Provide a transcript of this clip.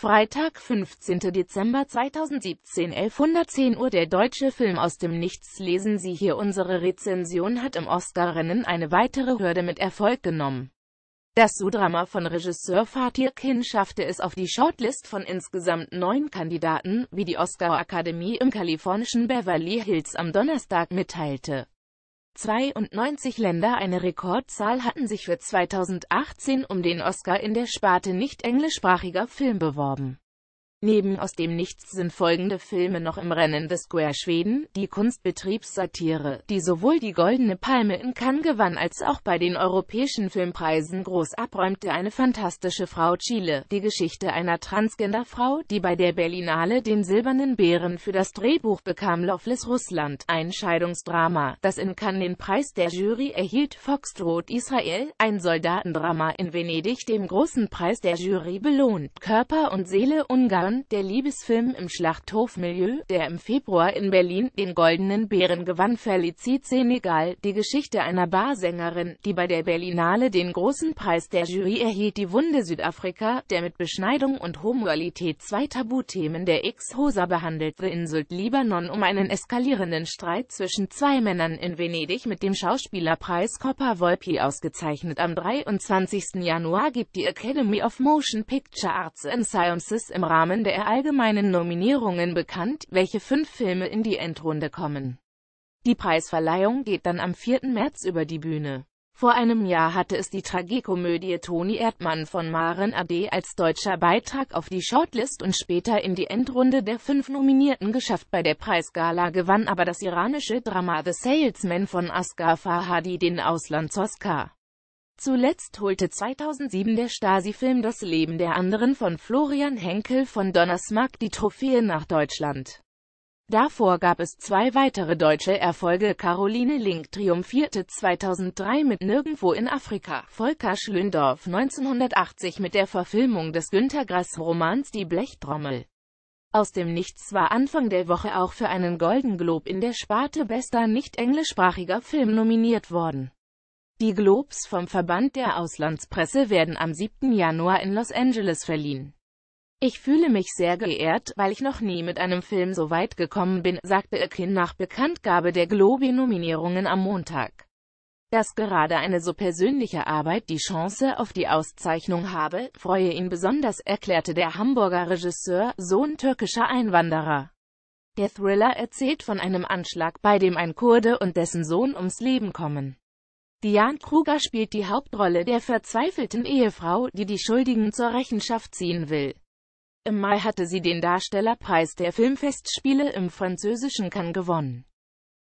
Freitag, 15. Dezember 2017, 1110 Uhr Der deutsche Film aus dem Nichts lesen Sie hier unsere Rezension hat im Oscar-Rennen eine weitere Hürde mit Erfolg genommen. Das Sudrama von Regisseur Fatih Akin schaffte es auf die Shortlist von insgesamt neun Kandidaten, wie die Oscar-Akademie im kalifornischen Beverly Hills am Donnerstag mitteilte. 92 Länder eine Rekordzahl hatten sich für 2018 um den Oscar in der Sparte nicht englischsprachiger Film beworben. Neben aus dem Nichts sind folgende Filme noch im Rennen des Square Schweden, die Kunstbetriebssatire, die sowohl die Goldene Palme in Cannes gewann als auch bei den Europäischen Filmpreisen groß abräumte eine fantastische Frau Chile, die Geschichte einer Transgender-Frau, die bei der Berlinale den Silbernen Bären für das Drehbuch bekam Loveless Russland, ein Scheidungsdrama, das in Cannes den Preis der Jury erhielt Foxtrot Israel, ein Soldatendrama in Venedig dem großen Preis der Jury belohnt, Körper und Seele Ungarn Bären, der Liebesfilm im Schlachthofmilieu, der im Februar in Berlin den Goldenen Bären gewann Felicit Senegal, die Geschichte einer Barsängerin, die bei der Berlinale den großen Preis der Jury erhielt Die Wunde Südafrika, der mit Beschneidung und Homosexualität zwei Tabuthemen der x hosa behandelt, The Insult Libanon um einen eskalierenden Streit zwischen zwei Männern in Venedig mit dem Schauspielerpreis Coppa Volpi ausgezeichnet am 23. Januar gibt die Academy of Motion Picture Arts and Sciences im Rahmen Rahmen der allgemeinen Nominierungen bekannt, welche fünf Filme in die Endrunde kommen. Die Preisverleihung geht dann am 4. März über die Bühne. Vor einem Jahr hatte es die Tragikomödie Toni Erdmann von Maren AD als deutscher Beitrag auf die Shortlist und später in die Endrunde der fünf Nominierten geschafft. Bei der Preisgala gewann aber das iranische Drama The Salesman von Asghar Farhadi den Auslands-Oscar. Zuletzt holte 2007 der Stasi-Film Das Leben der Anderen von Florian Henkel von Donnersmarck die Trophäe nach Deutschland. Davor gab es zwei weitere deutsche Erfolge. Caroline Link triumphierte 2003 mit Nirgendwo in Afrika, Volker Schlöndorff 1980 mit der Verfilmung des Günter Grass-Romans Die Blechtrommel. Aus dem Nichts war Anfang der Woche auch für einen Golden Globe in der Sparte bester nicht englischsprachiger Film nominiert worden. Die Globes vom Verband der Auslandspresse werden am 7. Januar in Los Angeles verliehen. Ich fühle mich sehr geehrt, weil ich noch nie mit einem Film so weit gekommen bin, sagte Akin nach Bekanntgabe der globi nominierungen am Montag. Dass gerade eine so persönliche Arbeit die Chance auf die Auszeichnung habe, freue ihn besonders, erklärte der Hamburger Regisseur, Sohn türkischer Einwanderer. Der Thriller erzählt von einem Anschlag, bei dem ein Kurde und dessen Sohn ums Leben kommen. Diane Kruger spielt die Hauptrolle der verzweifelten Ehefrau, die die Schuldigen zur Rechenschaft ziehen will. Im Mai hatte sie den Darstellerpreis der Filmfestspiele im französischen Cannes gewonnen.